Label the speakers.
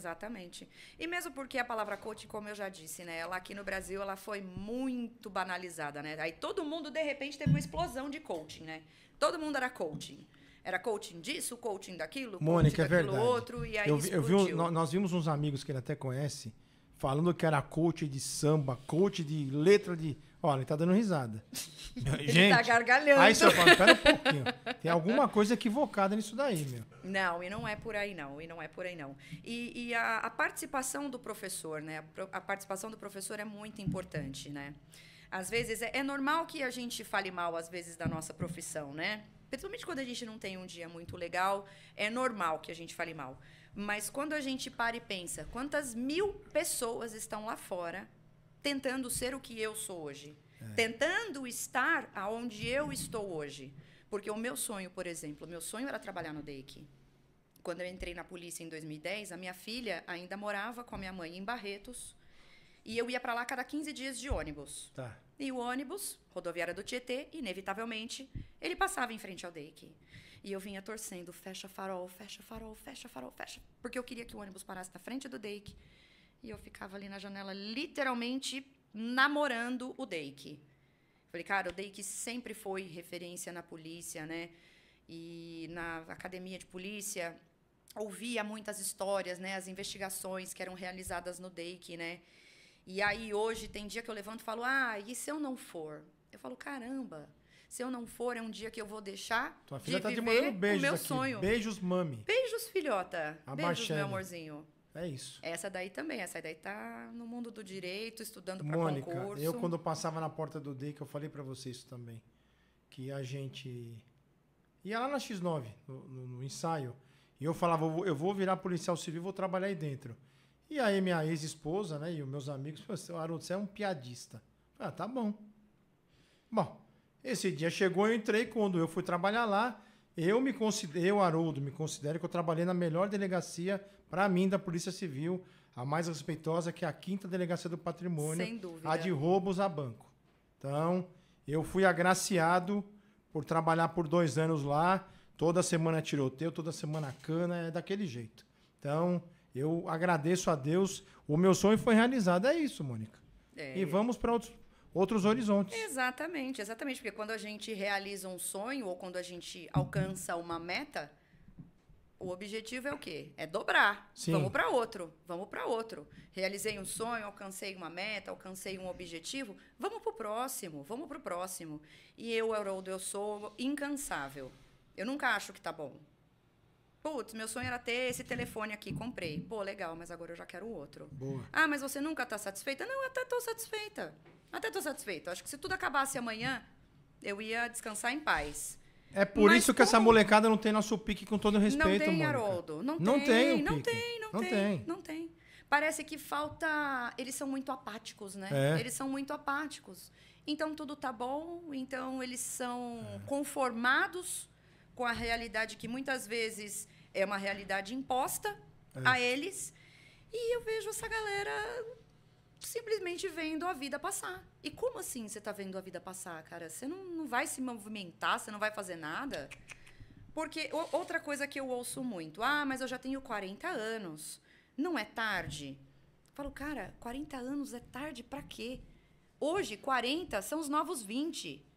Speaker 1: Exatamente. E mesmo porque a palavra coach, como eu já disse, né? Ela aqui no Brasil, ela foi muito banalizada, né? Aí todo mundo, de repente, teve uma explosão de coaching, né? Todo mundo era coaching. Era coaching disso, coaching daquilo, Mônica, coaching é daquilo verdade. outro, e aí eu vi, eu vi um,
Speaker 2: nós vimos uns amigos que ele até conhece, falando que era coach de samba, coach de letra de. Olha, ele tá dando risada. ele tá Gente, tá gargalhando. Aí você fala, pera um pouquinho. Tem alguma coisa equivocada nisso daí, meu.
Speaker 1: Não, e não é por aí, não. E não é por aí, não. E, e a, a, participação do professor, né? A, a participação do professor é muito importante, né? Às vezes, é, é normal que a gente fale mal, às vezes, da nossa profissão, né? Principalmente quando a gente não tem um dia muito legal, é normal que a gente fale mal. Mas quando a gente para e pensa, quantas mil pessoas estão lá fora tentando ser o que eu sou hoje? É. Tentando estar aonde eu estou hoje. Porque o meu sonho, por exemplo, meu sonho era trabalhar no DEIC. Quando eu entrei na polícia em 2010, a minha filha ainda morava com a minha mãe em Barretos. E eu ia para lá cada 15 dias de ônibus. Tá. E o ônibus, rodoviária do Tietê, inevitavelmente, ele passava em frente ao DEIC. E eu vinha torcendo, fecha farol, fecha farol, fecha farol, fecha. Porque eu queria que o ônibus parasse na frente do DEIC. E eu ficava ali na janela, literalmente namorando o DEIC. Falei, cara, o DEIC sempre foi referência na polícia, né? E na academia de polícia, ouvia muitas histórias, né? As investigações que eram realizadas no DEIC, né? E aí hoje tem dia que eu levanto e falo: "Ah, e se eu não for?" Eu falo: "Caramba, se eu não for é um dia que eu vou deixar Tua filha de tá viver te mandando beijos o meu aqui. sonho. Beijos, mami. Beijos, filhota. Abaixando. Beijos, meu amorzinho. É isso. Essa daí também, essa daí tá no mundo do direito, estudando para concurso. Mônica, eu quando
Speaker 2: passava na porta do D, que eu falei para você isso também, que a gente ia lá na X9, no, no, no ensaio, e eu falava, eu vou virar policial civil, vou trabalhar aí dentro. E aí minha ex-esposa, né, e os meus amigos, falaram, Haroldo, você é um piadista. Falei, ah, tá bom. Bom, esse dia chegou, eu entrei, quando eu fui trabalhar lá, eu me considero, Haroldo, me considero que eu trabalhei na melhor delegacia, para mim, da Polícia Civil, a mais respeitosa, que é a quinta delegacia do patrimônio. Sem dúvida. A de roubos a banco. Então, eu fui agraciado por trabalhar por dois anos lá. Toda semana tiroteio, toda semana cana, é daquele jeito. Então, eu agradeço a Deus. O meu sonho foi realizado. É isso, Mônica. É. E vamos para outros, outros horizontes.
Speaker 1: Exatamente, exatamente. Porque quando a gente realiza um sonho ou quando a gente alcança uma meta, o objetivo é o quê? É dobrar. Sim. Vamos para outro, vamos para outro. Realizei um sonho, alcancei uma meta, alcancei um objetivo, vamos para o próximo, vamos para o próximo. E eu, Euroldo, eu sou incansável. Eu nunca acho que tá bom. Putz, meu sonho era ter esse telefone aqui, comprei. Pô, legal, mas agora eu já quero outro. Boa. Ah, mas você nunca está satisfeita? Não, até tô satisfeita. Até tô satisfeita. Acho que se tudo acabasse amanhã, eu ia descansar em paz.
Speaker 2: É por mas isso que como... essa molecada não tem nosso pique com todo respeito, mano. Não tem, Mônica. Haroldo.
Speaker 1: Não, não tem, não
Speaker 2: tem, não, não tem, tem,
Speaker 1: não tem. Parece que falta... Eles são muito apáticos, né? É. Eles são muito apáticos. Então, tudo tá bom. Então, eles são é. conformados com a realidade que muitas vezes é uma realidade imposta é. a eles. E eu vejo essa galera simplesmente vendo a vida passar. E como assim você está vendo a vida passar, cara? Você não, não vai se movimentar, você não vai fazer nada? Porque outra coisa que eu ouço muito, ah, mas eu já tenho 40 anos, não é tarde. Eu falo, cara, 40 anos é tarde para quê? Hoje, 40 são os novos 20.